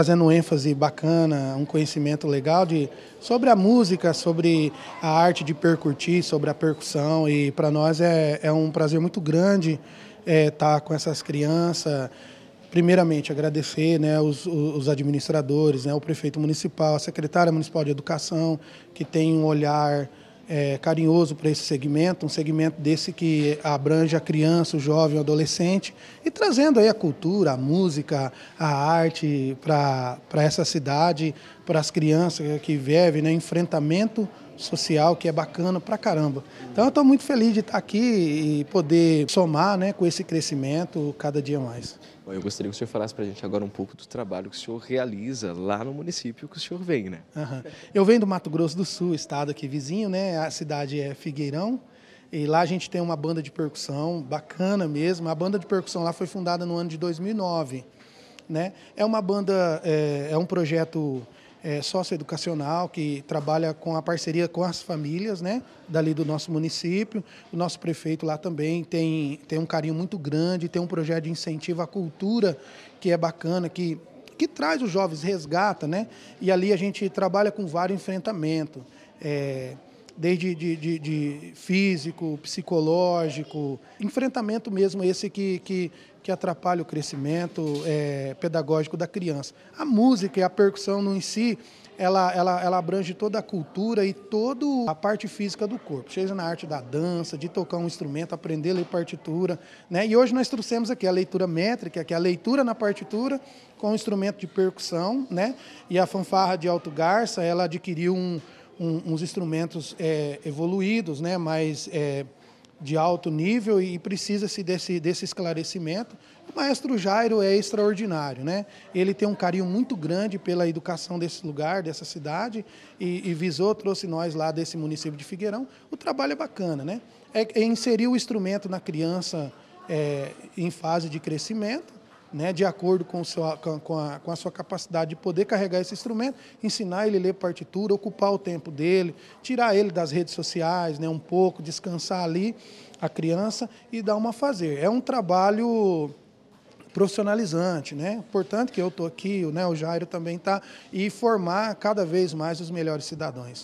Fazendo um ênfase bacana, um conhecimento legal de, sobre a música, sobre a arte de percutir, sobre a percussão. E para nós é, é um prazer muito grande estar é, tá com essas crianças. Primeiramente, agradecer né, os, os administradores, né, o prefeito municipal, a secretária municipal de educação, que tem um olhar é, carinhoso para esse segmento, um segmento desse que abrange a criança, o jovem, o adolescente, e trazendo aí a cultura, a música, a arte para essa cidade, para as crianças que vivem, né, enfrentamento social, que é bacana pra caramba. Então eu estou muito feliz de estar tá aqui e poder somar né, com esse crescimento cada dia mais. Bom, eu gostaria que o senhor falasse para a gente agora um pouco do trabalho que o senhor realiza lá no município que o senhor vem, né? Uhum. Eu venho do Mato Grosso do Sul, estado aqui vizinho, né? A cidade é Figueirão. E lá a gente tem uma banda de percussão bacana mesmo. A banda de percussão lá foi fundada no ano de 2009. Né? É uma banda, é, é um projeto é, socioeducacional, que trabalha com a parceria com as famílias né, dali do nosso município. O nosso prefeito lá também tem, tem um carinho muito grande, tem um projeto de incentivo à cultura que é bacana, que, que traz os jovens, resgata, né? E ali a gente trabalha com vários enfrentamentos. É, desde de, de, de, físico, psicológico, enfrentamento mesmo esse que, que, que atrapalha o crescimento é, pedagógico da criança. A música e a percussão no em si, ela, ela, ela abrange toda a cultura e toda a parte física do corpo, seja na arte da dança, de tocar um instrumento, aprender a ler partitura. Né? E hoje nós trouxemos aqui a leitura métrica, que é a leitura na partitura com o instrumento de percussão, né? e a fanfarra de Alto Garça, ela adquiriu um um, uns instrumentos é, evoluídos, né, mais é, de alto nível e precisa-se desse, desse esclarecimento. O maestro Jairo é extraordinário, né? Ele tem um carinho muito grande pela educação desse lugar, dessa cidade, e, e visou, trouxe nós lá desse município de Figueirão. O trabalho é bacana, né? É, é inserir o instrumento na criança é, em fase de crescimento né, de acordo com, com, a, com a sua capacidade de poder carregar esse instrumento, ensinar ele a ler partitura, ocupar o tempo dele, tirar ele das redes sociais né, um pouco, descansar ali a criança e dar uma fazer. É um trabalho profissionalizante, né? Importante que eu estou aqui, né, o Jairo também está, e formar cada vez mais os melhores cidadãos.